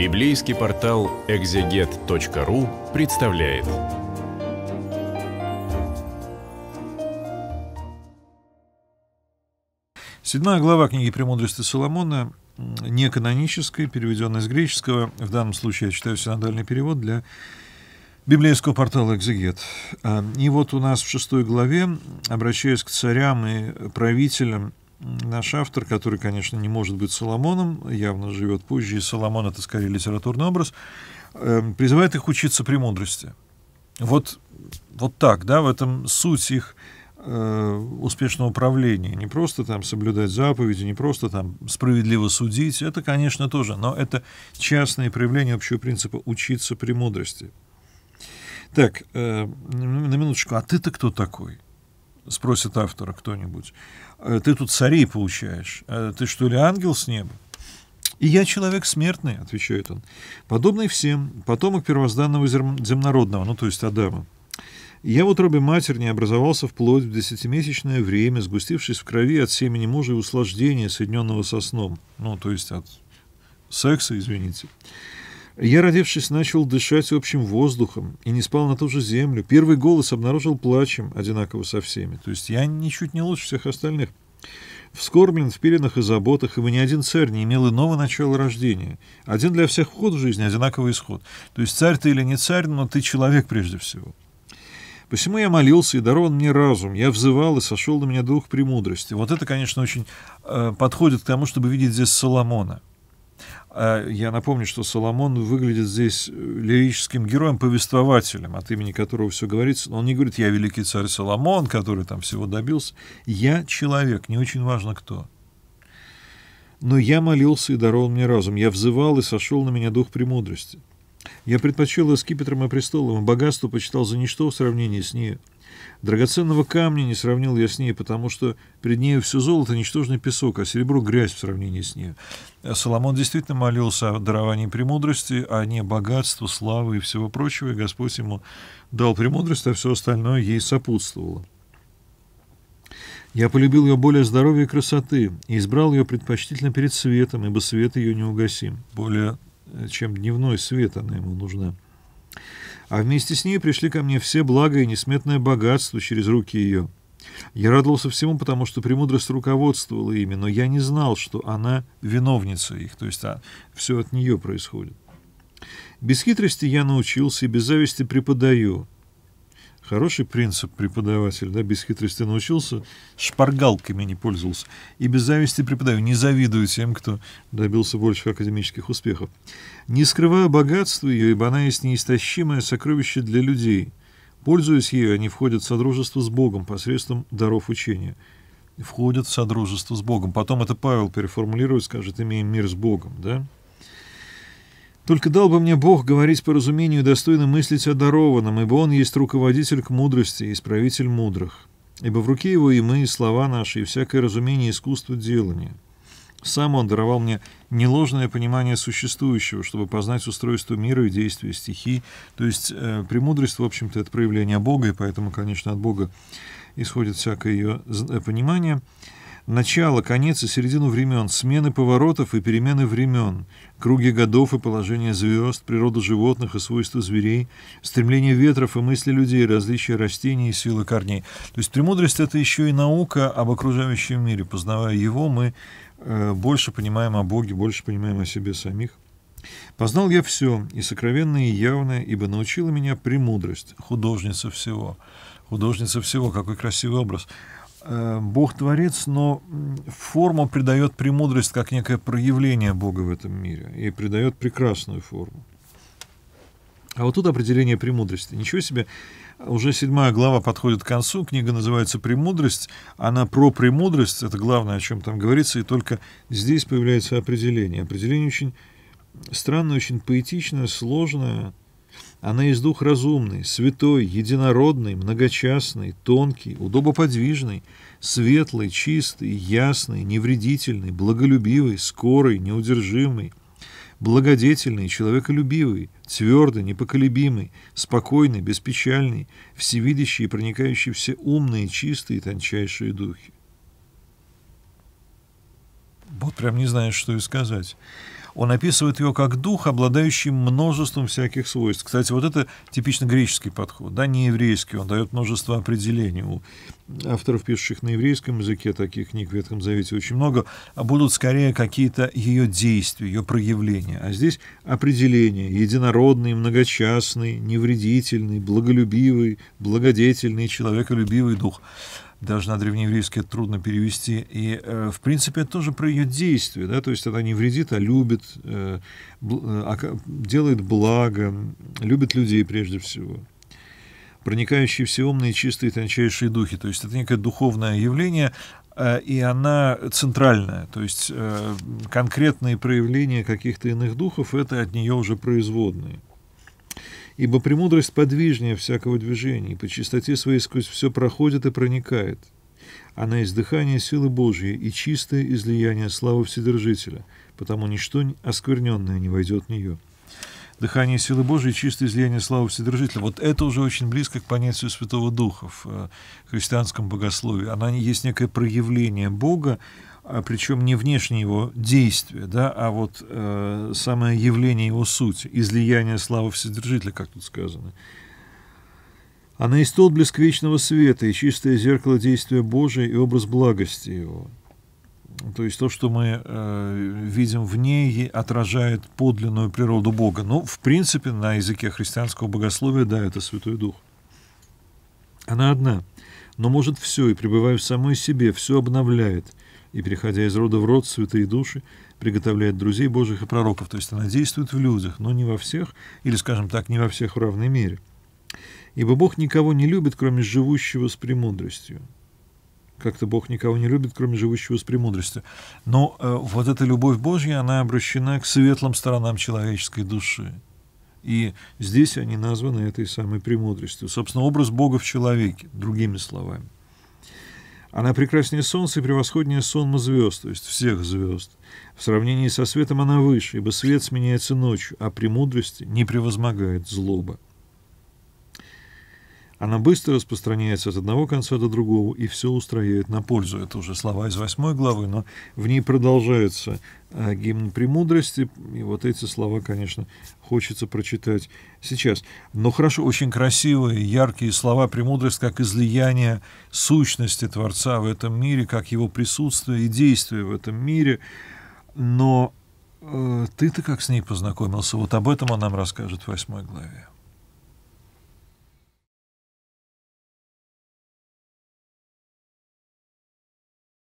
Библейский портал экзегет.ру представляет. Седьмая глава книги «Премудрости Соломона» не канонической, переведенной с греческого. В данном случае я читаю синодальный перевод для библейского портала «Экзегет». А, и вот у нас в шестой главе, обращаясь к царям и правителям наш автор, который, конечно, не может быть Соломоном, явно живет позже, и Соломон — это скорее литературный образ, эм, призывает их учиться премудрости. Вот, вот так, да, в этом суть их э, успешного управления. Не просто там соблюдать заповеди, не просто там справедливо судить, это, конечно, тоже, но это частное проявление общего принципа «учиться премудрости». Так, э, на минуточку, а ты-то кто такой? — спросит автора кто-нибудь, «Э, ты тут царей получаешь, э, ты что ли ангел с неба? «И я человек смертный», — отвечает он, — «подобный всем, потомок первозданного земнородного, ну, то есть Адама. Я в утробе матери образовался вплоть в десятимесячное время, сгустившись в крови от семени мужа и услаждения, соединенного со сном, ну, то есть от секса, извините. Я, родившись, начал дышать общим воздухом и не спал на ту же землю. Первый голос обнаружил плачем, одинаково со всеми. То есть я ничуть не лучше всех остальных. Вскормлен в пеленах и заботах, ибо ни один царь не имел иного начала рождения. Один для всех вход в жизнь, одинаковый исход. То есть царь ты или не царь, но ты человек прежде всего. Посему я молился, и дарован мне разум. Я взывал, и сошел на меня дух премудрости. Вот это, конечно, очень э, подходит к тому, чтобы видеть здесь Соломона. А я напомню, что Соломон выглядит здесь э, лирическим героем, повествователем, от имени которого все говорится. Но он не говорит, я великий царь Соломон, который там всего добился. Я человек, не очень важно кто. Но я молился и даровал мне разум. Я взывал и сошел на меня дух премудрости. Я предпочел ее скипетром и престолом, и богатство почитал за ничто в сравнении с ней. Драгоценного камня не сравнил я с ней, потому что перед нею все золото — ничтожный песок, а серебро — грязь в сравнении с нею. Соломон действительно молился о даровании премудрости, а не богатству, славы и всего прочего, и Господь ему дал премудрость, а все остальное ей сопутствовало. Я полюбил ее более здоровья и красоты, и избрал ее предпочтительно перед светом, ибо свет ее неугасим. Более э, чем дневной свет она ему нужна а вместе с ней пришли ко мне все блага и несметное богатство через руки ее. Я радовался всему, потому что премудрость руководствовала ими, но я не знал, что она виновница их, то есть а, все от нее происходит. Без хитрости я научился и без зависти преподаю — Хороший принцип преподаватель, да, без хитрости научился, шпаргалками не пользовался. И без зависти преподаю, не завидую тем, кто добился больших академических успехов. Не скрывая богатства ее, ибо она есть неистощимое сокровище для людей. Пользуясь ею, они входят в содружество с Богом посредством даров учения входят в содружество с Богом. Потом это Павел переформулирует, скажет, имеем мир с Богом, да? Только дал бы мне Бог говорить по разумению достойно мыслить о дарованном, ибо Он есть руководитель к мудрости и исправитель мудрых. Ибо в руке Его и мы, и слова наши, и всякое разумение искусства делания. Сам Он даровал мне неложное понимание существующего, чтобы познать устройство мира и действия стихий. То есть э, премудрость, в общем-то, это проявление Бога, и поэтому, конечно, от Бога исходит всякое ее э, понимание – начало, конец и середину времен, смены поворотов и перемены времен, круги годов и положение звезд, природу животных и свойства зверей, стремление ветров и мысли людей, различия растений и силы корней. То есть премудрость — это еще и наука об окружающем мире. Познавая его, мы э, больше понимаем о Боге, больше понимаем о себе самих. «Познал я все, и сокровенное, и явное, ибо научила меня премудрость, художница всего». Художница всего, какой красивый образ. Э, Бог-творец, но форму придает премудрость как некое проявление Бога в этом мире и придает прекрасную форму. А вот тут определение премудрости. Ничего себе, уже седьмая глава подходит к концу, книга называется «Премудрость», она про премудрость, это главное, о чем там говорится, и только здесь появляется определение. Определение очень странное, очень поэтичное, сложное, она из дух разумный, святой, единородный, многочастный, тонкий, удобоподвижный, светлый, чистый, ясный, невредительный, благолюбивый, скорый, неудержимый, благодетельный, человеколюбивый, твердый, непоколебимый, спокойный, беспечальный, всевидящий и проникающий все умные, чистые и тончайшие духи прям не знаешь, что и сказать. Он описывает ее как дух, обладающий множеством всяких свойств. Кстати, вот это типично греческий подход, да, не еврейский. Он дает множество определений. У авторов, пишущих на еврейском языке, таких книг в Ветхом Завете очень много, А будут скорее какие-то ее действия, ее проявления. А здесь определение: Единородный, многочастный, невредительный, благолюбивый, благодетельный, человеколюбивый дух даже на древнееврейский трудно перевести. И, э, в принципе, это тоже про ее действие, да, то есть она не вредит, а любит, э, бл- э, а делает благо, любит людей прежде всего проникающие всеомные, чистые, тончайшие духи. То есть это некое духовное явление, э, и она центральная, то есть э, конкретные проявления каких-то иных духов — это от нее уже производные ибо премудрость подвижнее всякого движения, и по чистоте своей сквозь все проходит и проникает. Она из дыхания силы Божьей и чистое излияние славы Вседержителя, потому ничто оскверненное не войдет в нее. Дыхание силы Божьей, чистое излияние славы Вседержителя. Вот это уже очень близко к понятию Святого Духа в э, христианском богословии. Она есть некое проявление Бога, а причем не внешнее его действие, да, а вот э, самое явление его сути, излияние славы Вседержителя, как тут сказано. Она «А есть отблеск вечного света и чистое зеркало действия Божия и образ благости его. То есть то, что мы э, видим в ней, отражает подлинную природу Бога. Ну, в принципе, на языке христианского богословия, да, это Святой Дух. Она одна, но может все и, пребывая в самой себе, все обновляет – и, переходя из рода в род, святые души приготовляют друзей Божьих и пророков. То есть она действует в людях, но не во всех, или, скажем так, не во всех в равной мере. Ибо Бог никого не любит, кроме живущего с премудростью. Как-то Бог никого не любит, кроме живущего с премудростью. Но э, вот эта любовь Божья, она обращена к светлым сторонам человеческой души. И здесь они названы этой самой премудростью. Собственно, образ Бога в человеке, другими словами. Она прекраснее солнца и превосходнее сонма звезд, то есть всех звезд. В сравнении со светом она выше, ибо свет сменяется ночью, а премудрости не превозмогает злоба. Она быстро распространяется от одного конца до другого, и все устрояет на пользу. Это уже слова из восьмой главы, но в ней продолжается э, гимн премудрости, и вот эти слова, конечно, хочется прочитать сейчас. Но хорошо, очень красивые, яркие слова премудрость, как излияние сущности Творца в этом мире, как его присутствие и действие в этом мире. Но э, ты-то как с ней познакомился? Вот об этом он нам расскажет в восьмой главе.